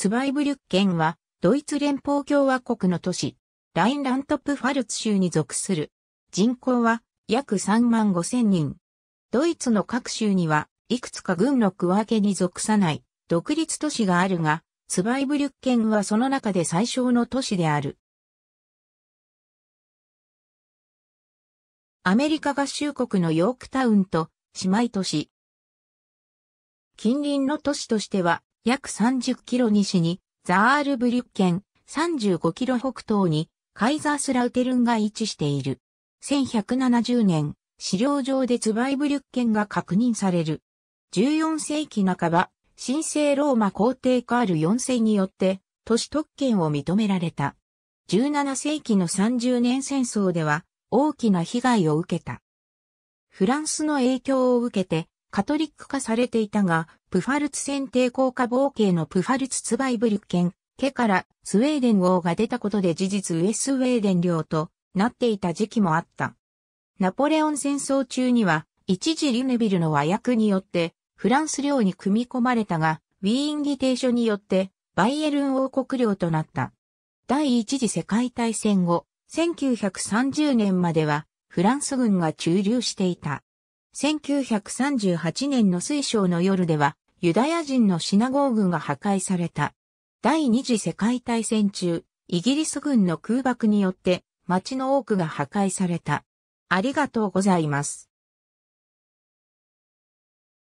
ツバイブリュッケンは、ドイツ連邦共和国の都市、ラインラントップファルツ州に属する。人口は約3万5千人。ドイツの各州には、いくつか軍の区分けに属さない、独立都市があるが、ツバイブリュッケンはその中で最小の都市である。アメリカ合衆国のヨークタウンと姉妹都市。近隣の都市としては約30キロ西にザールブリュッケン、35キロ北東にカイザースラウテルンが位置している。1170年、資料上でツバイブリュッケンが確認される。14世紀半ば、神聖ローマ皇帝カール4世によって都市特権を認められた。17世紀の30年戦争では大きな被害を受けた。フランスの影響を受けてカトリック化されていたが、プファルツ選定効果冒系のプファルツツバイブリュッケン、家からスウェーデン王が出たことで事実ウエスウェーデン領となっていた時期もあった。ナポレオン戦争中には、一時リュネビルの和訳によって、フランス領に組み込まれたが、ウィーン議定書によって、バイエルン王国領となった。第一次世界大戦後、1930年までは、フランス軍が駐留していた。1938年の水晶の夜では、ユダヤ人のシナゴーグが破壊された。第二次世界大戦中、イギリス軍の空爆によって、街の多くが破壊された。ありがとうございます。